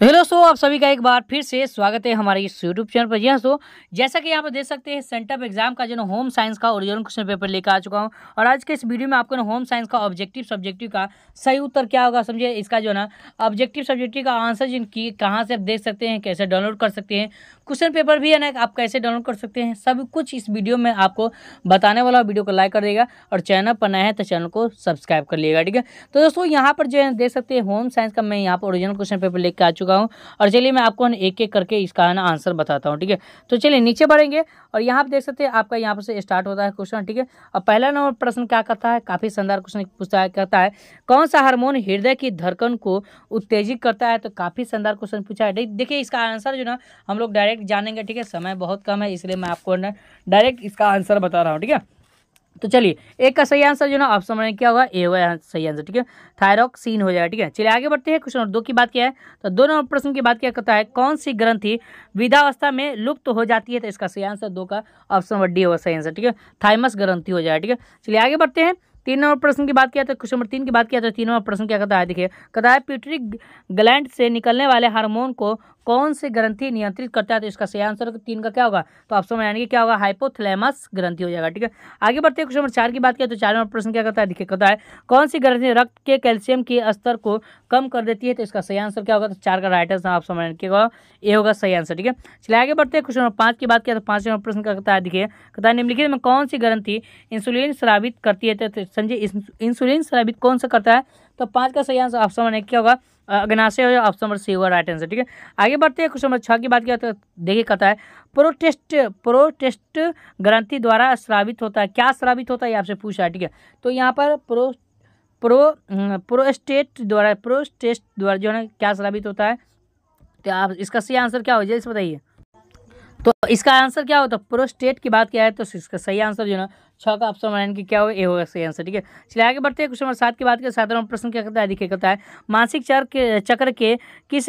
तो हेलो सो आप सभी का एक बार फिर से स्वागत है हमारे इस यूट्यूब चैनल पर हाँ सो जैसा कि यहाँ पर देख सकते हैं सेंटर एग्जाम का जो ना होम साइंस का ओरिजिनल क्वेश्चन पेपर लेकर आ चुका हूँ और आज के इस वीडियो में आपको ना होम साइंस का ऑब्जेक्टिव सब्जेक्टिव का सही उत्तर क्या होगा समझिए इसका जो ना ऑब्जेक्टिव सब्जेक्टिव का आंसर जिनकी कहाँ से आप देख सकते हैं कैसे डाउनलोड कर सकते हैं क्वेश्चन पेपर भी है ना आप कैसे डाउनलोड कर सकते हैं सब कुछ इस वीडियो में आपको बताने वाला वीडियो को लाइक कर देगा और चैनल पर नया है तो चैनल को सब्सक्राइब कर लिएगा ठीक है तो दोस्तों यहाँ पर जो है देख सकते हैं होम साइंस का मैं यहाँ पर ओरिजिनल क्वेश्चन पेपर लेकर आ चुका चुका हूँ और चलिए मैं आपको एक एक करके इसका है ना आंसर बताता हूँ ठीक है तो चलिए नीचे बढ़ेंगे और यहाँ पर देख सकते हैं आपका यहाँ पर से स्टार्ट होता है क्वेश्चन ठीक है और पहला नंबर प्रश्न क्या करता है काफ़ी शानदार क्वेश्चन पूछता है कहता है कौन सा हारमोन हृदय की धड़कन को उत्तेजित करता है तो काफ़ी शानदार क्वेश्चन पूछा है देखिए इसका आंसर जो ना हम लोग डायरेक्ट जानेंगे ठीक है समय बहुत कम है इसलिए मैं आपको डायरेक्ट इसका आंसर बता रहा हूँ ठीक है तो चलिए एक का सही आंसर जो ना आप समझ क्या होगा ए होगा सही आंसर ठीक है थायरोक्सीन हो जाएगा ठीक है चलिए आगे बढ़ते हैं क्वेश्चन नंबर दो की बात क्या है तो दो नंबर प्रश्न की बात क्या करता है कौन सी ग्रंथि विधावस्था में लुप्त तो हो जाती है तो इसका सही आंसर दो का ऑप्शन नंबर डी होगा सही आंसर ठीक है थाइमस ग्रंथी हो जाएगा ठीक है चलिए आगे बढ़ते हैं तीन नंबर प्रश्न की बात किया तो क्वेश्चन नंबर तीन की बात किया तो तीन नंबर प्रश्न क्या कहता है देखिए कहता है पिट्रिक ग्लैंड से निकलने वाले हार्मोन को कौन से ग्रंथि नियंत्रित करता है तो इसका सही आंसर तीन का क्या होगा तो आप समझ आएंगे क्या होगा हाइपोथलेमस ग्रंथि हो जाएगा ठीक है आगे बढ़ते हैं क्वेश्चन नंबर चार की बात करें तो चार नंबर प्रश्न क्या करता है देखिए है कौन सी ग्रंथि रक्त के कैल्शियम के स्तर को कम कर देती है तो इसका सही आंसर क्या होगा तो चार का राइट आंसर आप समझ होगा ये होगा सही आंसर ठीक है चलिए आगे बढ़ते हैं क्वेश्चन नंबर पाँच की बात किया तो पाँच नंबर प्रश्न क्या करता है देखिए कहता है निम्नलिखित में कौन सी ग्रंथि इंसुलिन स्रावित करती है तो संजय इंसुलिन स्रावित कौन सा करता है तो पाँच का सही आंसर आप समझ क्या होगा अग्नाशय हो जाए ऑप्शन नंबर सी होगा राइट आंसर ठीक है आगे बढ़ते हैं क्वेश्चन नंबर छः की बात किया तो देखिए कहता है प्रोटेस्ट प्रोटेस्ट ग्रंथि द्वारा श्रावित होता है क्या श्रावित होता है आपसे पूछा है ठीक है तो यहाँ पर प्रो प्रो हम्म, प्रोस्टेट द्वारा प्रोस्टेस्ट द्वारा जो है क्या श्रावित होता है तो आप इसका सही आंसर क्या हो जाए इस बताइए तो इसका आंसर क्या होता है प्रोस्टेट की बात क्या है तो इसका सही आंसर जो है छः का ऑप्शन वन की क्या हो ए होगा सही आंसर ठीक है चलिए आगे बढ़ते हैं क्वेश्चन नंबर सात की बात करें सात नंबर प्रश्न क्या करता है देखिए कहता है मानसिक चक्र चक्र के किस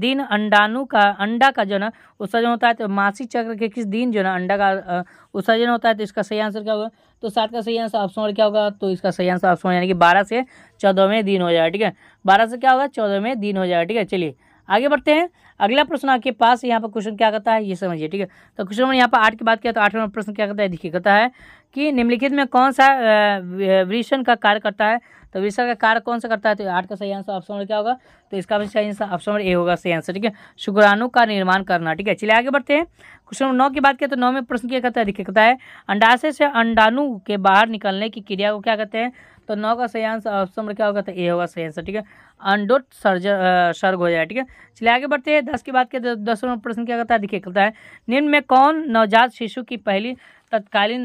दिन अंडाणु का अंडा का जो ना उत्सर्जन होता है तो मानसिक चक्र के किस दिन जो ना अंडा का उत्सर्जन होता है तो इसका सही आंसर क्या होगा तो सात का सही आंसर ऑप्शन क्या होगा तो इसका सही आंसर ऑप्शन यानी कि बारह से चौदहवें दिन हो जाएगा ठीक है बारह से क्या होगा चौदहवें दिन हो जाएगा ठीक है चलिए आगे बढ़ते हैं अगला प्रश्न आपके पास यहाँ पर क्वेश्चन क्या करता है ये समझिए ठीक है तो क्वेश्चन नंबर यहाँ पर आठ की बात किया तो आठ नंबर प्रश्न क्या करता है देखिए कहता है कि निम्नलिखित में कौन सा वृषण का कार्य करता है तो वृषण का कार्य कौन सा करता है तो आठ का सही आंसर ऑप्शन नंबर क्या होगा तो इसका भी सही आंसर ऑप्शन नंबर ए होगा सही आंसर ठीक है शुक्राणु का निर्माण करना ठीक है चलिए आगे बढ़ते हैं क्वेश्चन नंबर नौ की बात किया तो नौ में प्रश्न क्या करता है देखिए कहता है अंडाशय से अंडाणु के बाहर निकलने की क्रिया को क्या कहते हैं तो नौ का सही आंसर ऑप्शन नंबर क्या होगा तो ए होगा सही आंसर ठीक है अंडोट सर्जर सर्ग हो जाए ठीक है चलिए आगे बढ़ते हैं दस की बात करें दस प्रश्न क्या करता है देखिए कहता है निम्न में कौन नवजात शिशु की पहली तत्कालीन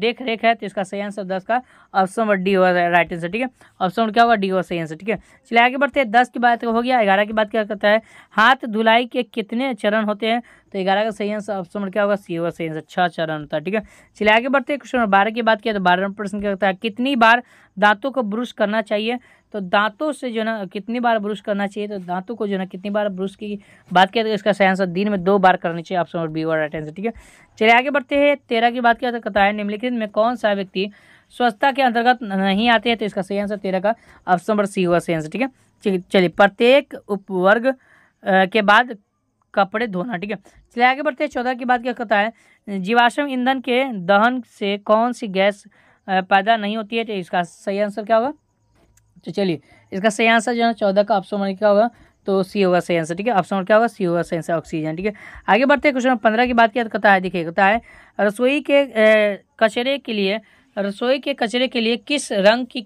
देख रेख है तो इसका सही आंसर दस का ऑप्शन नंबर डी होगा राइट आंसर ठीक है ऑप्शन नंबर क्या होगा डी होगा सही आंसर ठीक है चलिए आगे बढ़ते हैं दस की बात हो गया ग्यारह की बात क्या करता है हाथ धुलाई के कितने चरण होते हैं तो ग्यारह का सही आंसर ऑप्शन नंबर क्या होगा सी होगा सही आंसर छः चरण होता है ठीक है चलिए आगे बढ़ते हैं क्वेश्चन नंबर बारह की बात किया तो बारह नंबर प्रश्न क्या करता है कितनी बार दांतों को ब्रश करना चाहिए तो दांतों से जो ना कितनी बार ब्रश करना चाहिए तो दांतों को जो है ना कितनी बार ब्रश की बात किया तो इसका सही आंसर दिन में दो बार करनी चाहिए ऑप्शन और बी और राइट आंसर ठीक है चलिए आगे बढ़ते हैं तेरह की बात किया तो कथा है निम्नलिखित में कौन सा व्यक्ति स्वच्छता के अंतर्गत नहीं आते हैं तो इसका सही आंसर तेरह का ऑप्शन नंबर सी हुआ सही आंसर ठीक है चलिए प्रत्येक उपवर्ग के बाद कपड़े धोना ठीक है चलिए आगे बढ़ते हैं चौदह की बात क्या कहता है जीवाश्म ईंधन के दहन से कौन सी गैस पैदा नहीं होती है तो इसका सही आंसर क्या होगा तो चलिए इसका सही आंसर जो है चौदह का ऑप्शन नंबर क्या होगा तो सी होगा सही आंसर ठीक है ऑप्शन क्या होगा सी होगा सही आंसर ऑक्सीजन ठीक है आगे बढ़ते हैं क्वेश्चन पंद्रह की बात किया तो कता है देखिए कता है रसोई के कचरे के लिए रसोई के कचरे के लिए किस रंग की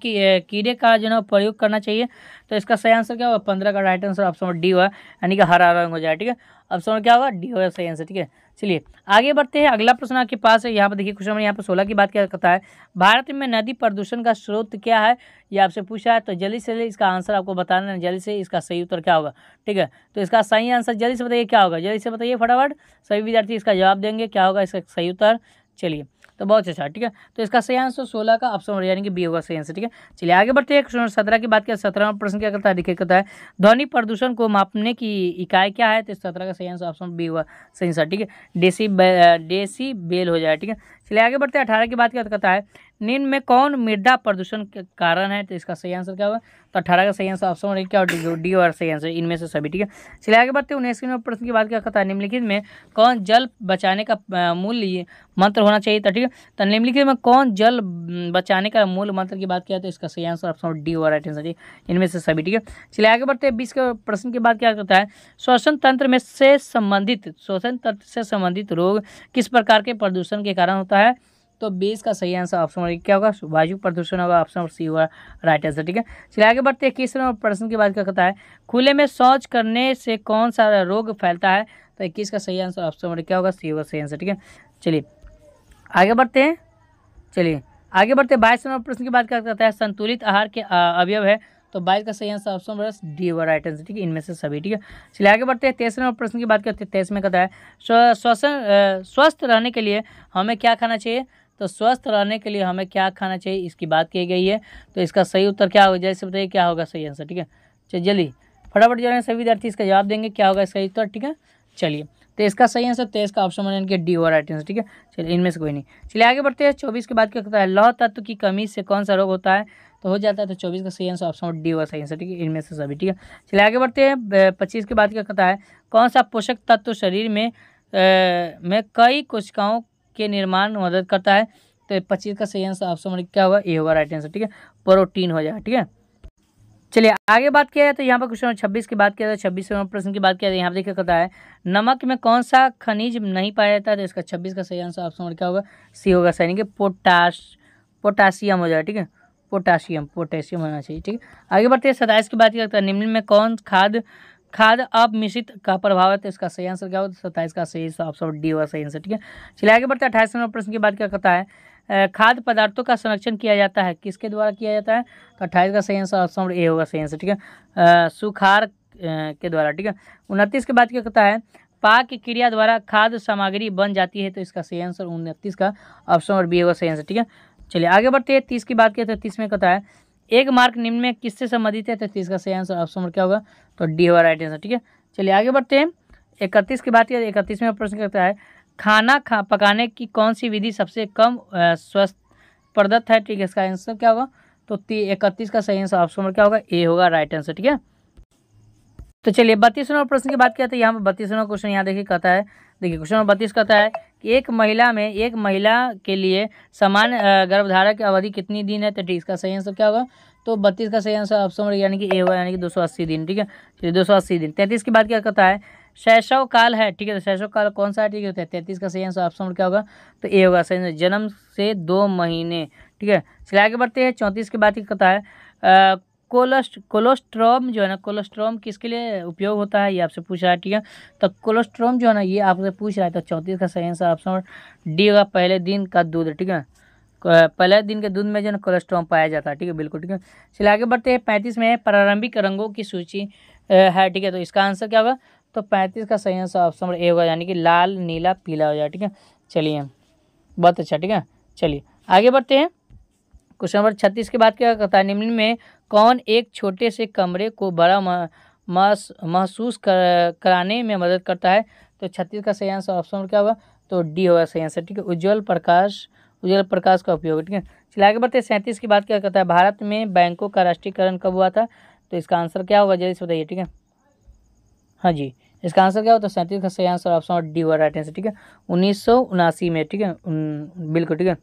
कीड़े का जो है प्रयोग करना चाहिए तो इसका सही आंसर क्या होगा पंद्रह का राइट आंसर ऑप्शन डी हुआ यानी कि हरा रंग हो जाए ठीक है ऑप्शन क्या होगा डी होगा सही आंसर ठीक है चलिए आगे बढ़ते हैं अगला प्रश्न आपके पास है यहाँ पर देखिए क्वेश्चन नंबर यहाँ पर सोलह की बात क्या करता है भारत में नदी प्रदूषण का स्रोत क्या है ये आपसे पूछा है तो जल्दी से जल्दी इसका आंसर आपको बताना है जल्दी से इसका सही उत्तर क्या होगा ठीक है तो इसका सही आंसर जल्दी से बताइए क्या होगा जल्दी से बताइए फटाफट सभी विद्यार्थी इसका जवाब देंगे क्या होगा इसका सही उत्तर चलिए तो बहुत अच्छा ठीक है तो इसका सही आंसर सोलह का ऑप्शन यानी कि बी होगा सही आंसर ठीक है चलिए आगे बढ़ते हैं सत्रह की बात करें सत्रह प्रश्न क्या करता है दिखे करता है ध्वनि प्रदूषण को मापने की इकाई क्या है तो सत्रह का सही आंसर ऑप्शन बी हुआ सही आंसर ठीक है डेसी डेसी बेल हो जाए ठीक है चलिए आगे बढ़ते हैं अठारह की बात क्या कहता है निम्न में कौन मृदा प्रदूषण के कारण है तो इसका सही आंसर क्या होगा तो अठारह का सही आंसर ऑप्शन क्या और डी और सही आंसर इनमें से सभी ठीक है चलिए आगे बढ़ते हैं उन्नीस प्रश्न की बात क्या कहता है निम्नलिखित में कौन जल बचाने का मूल मंत्र होना चाहिए था ठीक है तो निम्नलिखित में कौन जल बचाने का मूल मंत्र की बात किया तो इसका सही आंसर ऑप्शन डी और राइट आंसर इनमें से सभी ठीक है चलिए आगे बढ़ते हैं बीस के प्रश्न की बात क्या कहता है श्वसन तंत्र में से संबंधित श्वसन तंत्र से संबंधित रोग किस प्रकार के प्रदूषण के कारण होता है होता है तो बीस का सही आंसर ऑप्शन नंबर क्या होगा वायु प्रदूषण होगा ऑप्शन नंबर सी होगा राइट आंसर ठीक है चलिए आगे बढ़ते हैं इक्कीस नंबर प्रश्न की बात क्या कहता है खुले में शौच करने से कौन सा रोग फैलता है तो इक्कीस का सही आंसर ऑप्शन नंबर क्या होगा सी होगा सही आंसर ठीक है चलिए आगे बढ़ते हैं चलिए आगे बढ़ते हैं बाईस नंबर प्रश्न की बात क्या कहता है संतुलित आहार के अवयव है तो बाइस का सही आंसर ऑप्शन बस डी वर राइट आंसर ठीक है इनमें से सभी ठीक है चलिए आगे बढ़ते हैं तेईस नंबर प्रश्न की बात करते हैं तेईस में कहता है श्वसन स्वस्थ रहने के लिए हमें क्या खाना चाहिए तो स्वस्थ रहने के लिए हमें क्या खाना चाहिए इसकी बात की गई है तो इसका सही उत्तर क्या होगा जैसे बताइए क्या होगा सही आंसर ठीक है चलिए जल्दी फटाफट जो है सभी विद्यार्थी इसका जवाब देंगे क्या होगा इसका उत्तर ठीक है चलिए तो इसका सही आंसर तेईस तो का ऑप्शन बना इनके डी ओर राइट आंसर ठीक है चलिए इनमें से कोई नहीं चलिए आगे बढ़ते हैं चौबीस के बाद क्या होता है लौह तत्व की कमी से कौन सा रोग होता है तो हो जाता है तो चौबीस का सही आंसर ऑप्शन डी हुआ सही आंसर ठीक है इनमें से सभी ठीक है चलिए आगे बढ़ते हैं पच्चीस के बाद क्या कहता है कौन सा पोषक तत्व शरीर में में कई कोशिकाओं के निर्माण मदद करता है तो पच्चीस का सही आंसर ऑप्शन क्या होगा ए होगा राइट आंसर ठीक है प्रोटीन हो जाएगा ठीक है चलिए आगे बात किया जाए तो यहाँ पर क्वेश्चन नंबर छब्बीस की बात किया जाए छब्बीस नंबर प्रश्न की बात किया जाए यहाँ पर देखिए कहता है नमक में कौन सा खनिज नहीं पाया जाता है तो इसका छब्बीस का सही आंसर ऑप्शन क्या होगा सी होगा सही कि पोटास पोटासियम हो जाएगा ठीक है पोटासियम पोटेशियम होना चाहिए ठीक है आगे बढ़ते हैं सताइस की बात करते तो हैं निम्न में कौन खाद खाद अब मिश्रित का प्रभाव है तो इसका सही आंसर क्या होता है तो सत्ताईस का सही ऑप्शन तो डी होगा सही आंसर ठीक है चलिए आगे बढ़ते हैं अठाईस नंबर प्रश्न की बात क्या करता है खाद पदार्थों का संरक्षण किया जाता है किसके द्वारा किया जाता है तो अट्ठाईस का सही आंसर ऑप्शन ए होगा सही आंसर ठीक है सुखार के द्वारा ठीक है उनतीस के बाद क्या करता है पाक क्रिया द्वारा खाद्य सामग्री बन जाती है तो इसका सही आंसर उनतीस का ऑप्शन और बी होगा सही आंसर ठीक है चलिए आगे बढ़ते हैं तीस की बात किया तो तीस में कहता है एक मार्क निम्न में किससे संबंधित है तो तीस का सही आंसर ऑप्शन क्या होगा तो डी होगा राइट आंसर ठीक है चलिए आगे बढ़ते हैं इकतीस की बात किया इकतीस में प्रश्न कहता है खाना खा पकाने की कौन सी विधि सबसे कम स्वस्थ प्रदत्त है ठीक है इसका आंसर क्या होगा तो इकतीस का सही आंसर ऑप्शन क्या होगा ए होगा राइट आंसर ठीक है तो चलिए बत्तीस नंबर प्रश्न की बात किया तो यहाँ पर बत्तीस नंबर क्वेश्चन यहाँ देखिए कहता है देखिए क्वेश्चन नंबर बत्तीस कहता है एक महिला में एक महिला के लिए समान गर्भधारा की अवधि कितनी दिन है तो ठीक का सही आंसर क्या होगा तो बत्तीस का सही आंसर ऑप्शन यानी कि ए होगा यानी कि दो सौ अस्सी दिन ठीक है तो दो सौ अस्सी दिन तैंतीस की बात क्या कहता है शैशव काल है ठीक है तो शैशव काल कौन सा है ठीक है तो तैंतीस का सही आंसर ऑप्शन क्या होगा तो ए होगा सही आंसर जन्म से दो महीने ठीक है इसके आगे बढ़ते हैं चौंतीस की बात क्या कहता है कोलेस्ट कोलेस्ट्रॉम जो है ना कोलेस्ट्रॉम किसके लिए उपयोग होता है ये आपसे पूछ रहा है ठीक है तो कोलेस्ट्रोम जो है ना ये आपसे पूछ रहा है तो चौंतीस का सही आंसर ऑप्शन डी होगा पहले दिन का दूध ठीक है पहले दिन के दूध में जो है कोलेस्ट्रॉम पाया जाता है ठीक है बिल्कुल ठीक है चलिए आगे बढ़ते हैं पैंतीस में प्रारंभिक रंगों की सूची है ठीक है तो इसका आंसर क्या होगा तो पैंतीस का सही आंसर ऑप्शन ए होगा यानी कि लाल नीला पीला हो जाए ठीक है चलिए बहुत अच्छा ठीक है चलिए आगे बढ़ते हैं क्वेश्चन नंबर छत्तीस के बाद क्या कहता है निम्न में कौन एक छोटे से कमरे को बड़ा महसूस कर, कराने में मदद करता है तो छत्तीस का सही आंसर ऑप्शन क्या होगा तो डी होगा सही आंसर ठीक है उज्ज्वल प्रकाश उज्ज्वल प्रकाश का उपयोग ठीक है चलिए आगे बढ़ते सैंतीस की बात क्या करता है भारत में बैंकों का राष्ट्रीयकरण कब हुआ था तो इसका आंसर क्या होगा जल्दी से बताइए ठीक है हाँ जी इसका आंसर क्या हो तो सैंतीस का सही आंसर ऑप्शन डी हुआ राइट आंसर ठीक है उन्नीस में ठीक है बिल्कुल ठीक है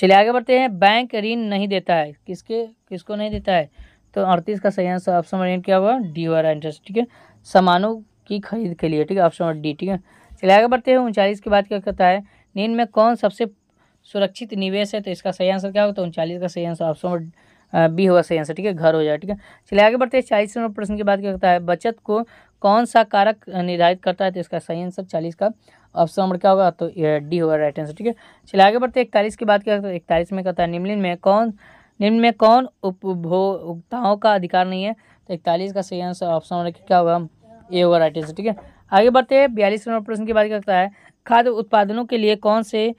चलिए आगे बढ़ते हैं बैंक ऋण नहीं देता है किसके किसको नहीं देता है तो अड़तीस का सही आंसर ऑप्शन नंबर एन क्या हुआ डी हुआ इंटरेस्ट ठीक है सामानों की खरीद के लिए ठीक है ऑप्शन नंबर डी ठीक है चलिए आगे बढ़ते हैं उनचालीस की बात क्या करता है नींद में कौन सबसे सुरक्षित निवेश है तो इसका सही आंसर क्या होगा तो उनचालीस का सही आंसर ऑप्शन नंबर बी होगा सही आंसर ठीक है घर हो जाएगा ठीक है चलिए आगे बढ़ते हैं चालीस नंबर प्रश्न की बात क्या होता है बचत को कौन सा कारक निर्धारित करता है तो इसका सही आंसर चालीस का ऑप्शन नंबर क्या होगा तो डी होगा राइट आंसर ठीक है चलिए आगे बढ़ते हैं इकतालीस की बात क्या होता है इकतालीस में कहता है निम्नलिन में कौन निम्न में कौन उपभोक्ताओं का अधिकार नहीं है तो इकतालीस का सही आंसर ऑप्शन नंबर क्या होगा ए होगा राइट आंसर ठीक है आगे बढ़ते हैं बयालीस नंबर प्रश्न की बात क्या करता है खाद्य उत्पादनों के लिए कौन से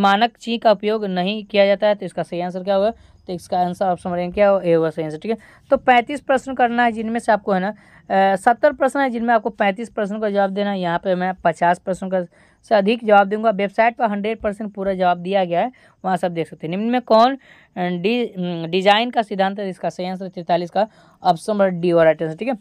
मानक ची का उपयोग नहीं किया जाता है तो इसका सही आंसर क्या होगा तो इसका आंसर ऑप्शन नंबर क्या हो ए होगा सही आंसर ठीक है तो पैंतीस प्रश्न करना है जिनमें से आपको है ना सत्तर प्रश्न है जिनमें आपको पैंतीस प्रश्न का जवाब देना है यहाँ पर मैं पचास प्रश्न का से अधिक जवाब दूंगा वेबसाइट पर हंड्रेड परसेंट पूरा जवाब दिया गया है वहाँ सब देख सकते हैं निम्न में कौन डी डिजाइन का सिद्धांत है इसका सही आंसर तैंतालीस का ऑप्शन नंबर डी और राइट आंसर ठीक है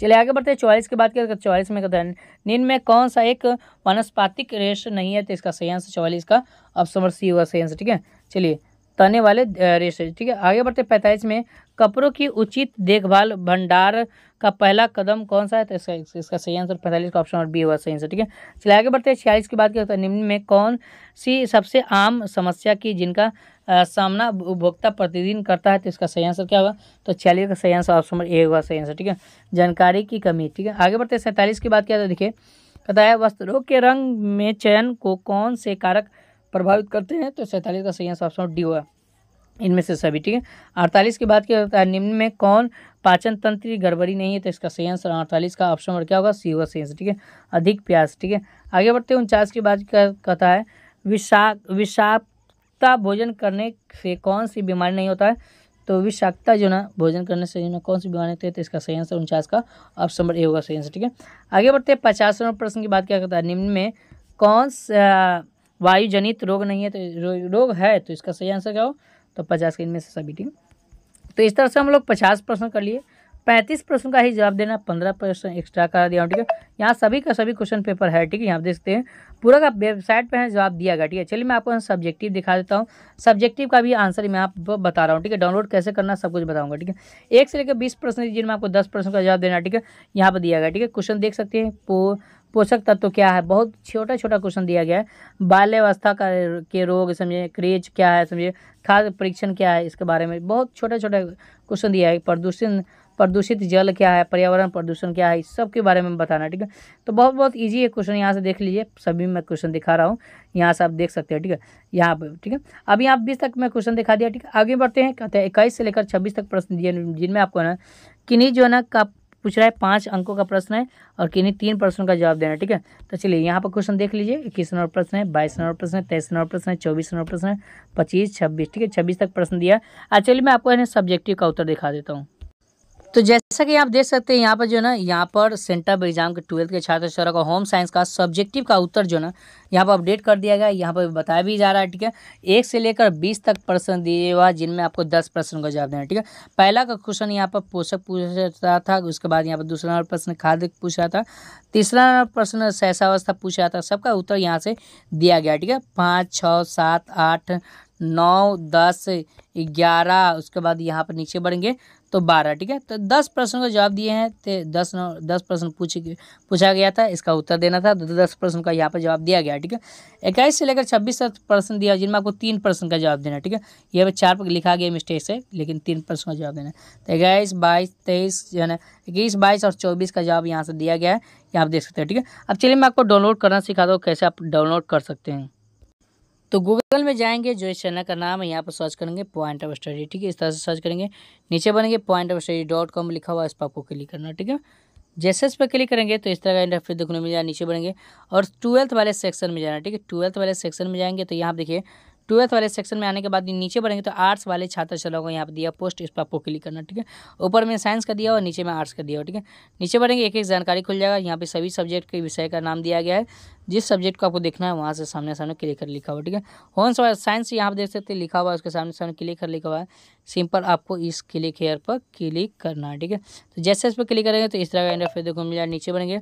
चलिए आगे बढ़ते हैं चॉइस की बात करें चॉइस में कहते तो हैं निम्न कौन सा एक वनस्पातिक रेश नहीं है तो इसका सही आंसर चौवालीस का ऑप्शन नंबर सी होगा सही आंसर ठीक है चलिए तने वाले रेस ठीक है आगे बढ़ते पैंतालीस में कपड़ों की उचित देखभाल भंडार का पहला कदम कौन सा है तो इसका इसका सही आंसर पैंतालीस का ऑप्शन और बी हुआ सही आंसर ठीक है चलिए आगे बढ़ते हैं छियालीस की बात करें तो निम्न में कौन सी सबसे आम समस्या की जिनका आ, सामना उपभोक्ता प्रतिदिन करता है तो इसका सही आंसर क्या होगा तो छियालीस का सही आंसर ऑप्शन नंबर ए हुआ सही आंसर ठीक है जानकारी की कमी ठीक है आगे बढ़ते हैं सैंतालीस की बात किया तो देखिए है वस्त्रों के रंग में चयन को कौन से कारक प्रभावित करते हैं तो सैंतालीस का सही आंसर ऑप्शन डी होगा इनमें से सभी ठीक है अड़तालीस की बात किया जाता है निम्न में कौन पाचन तंत्र की गड़बड़ी नहीं है तो इसका सही आंसर अड़तालीस का ऑप्शन और क्या होगा सी होगा सही आंसर ठीक है अधिक प्यास ठीक है आगे बढ़ते हैं उनचास की बात कहता है विषा विषाक्ता भोजन करने से कौन सी बीमारी नहीं होता है तो विषाक्ता जो ना भोजन करने से जो ना कौन सी बीमारी होती है तो इसका सही आंसर उनचास का ऑप्शन नंबर ए होगा सही आंसर ठीक है आगे बढ़ते हैं पचास नंबर प्रश्न की बात क्या करता है निम्न में कौन सा वायु जनित रोग नहीं है तो रो, रोग है तो इसका सही आंसर क्या हो तो पचास के इनमें से सभी टीम तो इस तरह से हम लोग पचास प्रश्न कर लिए पैंतीस प्रश्न का ही जवाब देना पंद्रह प्रश्न एक्स्ट्रा करा दिया ठीक है यहाँ सभी का सभी क्वेश्चन पेपर है ठीक है यहाँ देखते हैं पूरा का वेबसाइट पर है जवाब दिया गया ठीक है चलिए मैं आपको सब्जेक्टिव दिखा देता हूँ सब्जेक्टिव का भी आंसर मैं आपको बता रहा हूँ ठीक है डाउनलोड कैसे करना सब कुछ बताऊँगा ठीक है एक से लेकर बीस प्रश्न जिनमें आपको दस प्रश्न का जवाब देना ठीक है यहाँ पर दिया गया ठीक है क्वेश्चन देख सकते हैं पोषक तत्व क्या है बहुत छोटा छोटा क्वेश्चन दिया गया है बाल्यावस्था का के रोग समझे क्रेज क्या है समझे खाद्य परीक्षण क्या है इसके बारे में बहुत छोटा छोटा क्वेश्चन दिया है प्रदूषण प्रदूषित जल क्या है पर्यावरण प्रदूषण क्या है इस सब के बारे में बताना ठीक है तो बहुत बहुत ईजी है क्वेश्चन यहाँ से देख लीजिए सभी मैं क्वेश्चन दिखा रहा हूँ यहाँ से आप देख सकते हैं ठीक है यहाँ पर ठीक है अब यहाँ बीस तक मैं क्वेश्चन दिखा दिया ठीक है आगे बढ़ते हैं कहते हैं इक्कीस से लेकर छब्बीस तक प्रश्न दिए जिनमें आपको ना किन्हीं जो है ना का पूछ रहा है पाँच अंकों का प्रश्न है और किन्हीं तीन प्रश्नों का जवाब देना ठीक है तो चलिए यहाँ पर क्वेश्चन देख लीजिए इक्कीस नंबर प्रश्न है बाईस नंबर प्रश्न है तेईस नंबर प्रश्न है चौबीस नंबर प्रश्न है पच्चीस छब्बीस ठीक है छब्बीस तक प्रश्न दिया एक्चुअली मैं आपको सब्जेक्टिव का उत्तर दिखा देता हूँ तो जैसे जैसा कि आप देख सकते हैं यहाँ पर जो है ना यहाँ पर सेंटर एग्जाम के ट्वेल्थ के छात्र छात्रा का होम साइंस का सब्जेक्टिव का उत्तर जो है ना यहाँ पर अपडेट कर दिया गया यहाँ पर बताया भी जा रहा है ठीक है एक से लेकर बीस तक प्रश्न दिए हुआ जिनमें आपको दस प्रश्न का जवाब देना है ठीक है पहला का क्वेश्चन यहाँ पर पोषक पूछ रहा था उसके बाद यहाँ पर दूसरा नंबर प्रश्न खाद्य पूछ रहा था तीसरा नंबर प्रश्न सहसावस्था पूछ रहा था सबका उत्तर यहाँ से दिया गया ठीक है पाँच छः सात आठ नौ दस ग्यारह उसके बाद यहाँ पर नीचे बढ़ेंगे तो बारह ठीक है तो दस प्रश्नों का जवाब दिए हैं तो दस दस प्रश्न पूछ पूछा गया था इसका उत्तर देना था तो दस प्रश्न का यहाँ पर जवाब दिया गया ठीक है इक्कीस से लेकर छब्बीस तक प्रश्न दिया जिनमें आपको तीन प्रश्न का जवाब देना ठीक है यह पर चार पर लिखा गया मिस्टेक से लेकिन तीन प्रश्न का जवाब देना तो इक्कीस बाईस तेईस जो है ना इक्कीस बाईस और चौबीस का जवाब यहाँ से दिया गया है यहाँ देख सकते हैं ठीक है अब चलिए मैं आपको डाउनलोड करना सिखाता हूँ कैसे आप डाउनलोड कर सकते हैं तो गूगल में जाएंगे जो इस चैनल का नाम है यहाँ पर सर्च करेंगे पॉइंट ऑफ स्टडी ठीक है इस तरह से सर्च करेंगे नीचे बनेंगे point of study dot com लिखा हुआ इस पर आपको क्लिक करना ठीक है जैसे इस पर क्लिक करेंगे तो इस तरह का इंटरफेस देखने मिल जाएगा नीचे बनेंगे और ट्वेल्थ वाले सेक्शन में जाना ठीक है ट्वेल्थ वाले सेक्शन में जाएंगे तो यहाँ देखिए ट्वेल्थ वाले सेक्शन में आने के बाद नीचे बढ़ेंगे तो आर्ट्स वाले छात्र छात्राओं को यहाँ पर दिया पोस्ट इस पर आपको क्लिक करना ठीक है ऊपर में साइंस का दिया और नीचे में आर्ट्स का दिया ठीक है नीचे बढ़ेंगे एक एक जानकारी खुल जाएगा यहाँ पे सभी सब्जेक्ट के विषय का नाम दिया गया है जिस सब्जेक्ट को आपको देखना है वहाँ से सामने सामने क्लिक कर लिखा हुआ ठीक है होन्स वाला साइंस यहाँ पर देख सकते हैं लिखा हुआ है उसके सामने सामने क्लिक कर लिखा हुआ है सिंपल आपको इस क्लिक हेयर पर क्लिक करना है ठीक है तो जैसे इस पर क्लिक करेंगे तो इस तरह का इंटरफेस देखो मिल जाएगा नीचे बढ़ेंगे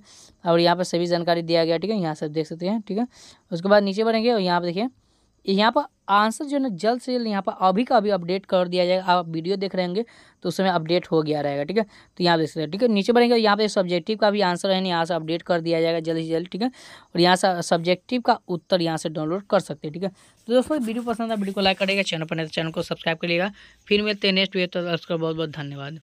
और यहाँ पर सभी जानकारी दिया गया ठीक है यहाँ से देख सकते हैं ठीक है उसके बाद नीचे बढ़ेंगे और यहाँ पर देखिए यहाँ पर आंसर जो है ना जल्द से जल्द यहाँ पर अभी का अभी अपडेट कर दिया जाएगा आप वीडियो देख रहे तो उस समय अपडेट हो गया रहेगा ठीक है तो यहाँ देख सकते हैं ठीक है नीचे बढ़ेंगे यहाँ पे सब्जेक्टिव का भी आंसर है यहाँ से अपडेट कर दिया जाएगा जल्द से जल्द ठीक है और यहाँ से सब्जेक्टिव का उत्तर यहाँ से डाउनलोड कर सकते हैं ठीक है तो दोस्तों वीडियो पसंद है वीडियो को लाइक करेगा चैनल पर नहीं तो चैनल को सब्सक्राइब करिएगा फिर मिलते हैं नेक्स्ट वीडियो उसका बहुत बहुत धन्यवाद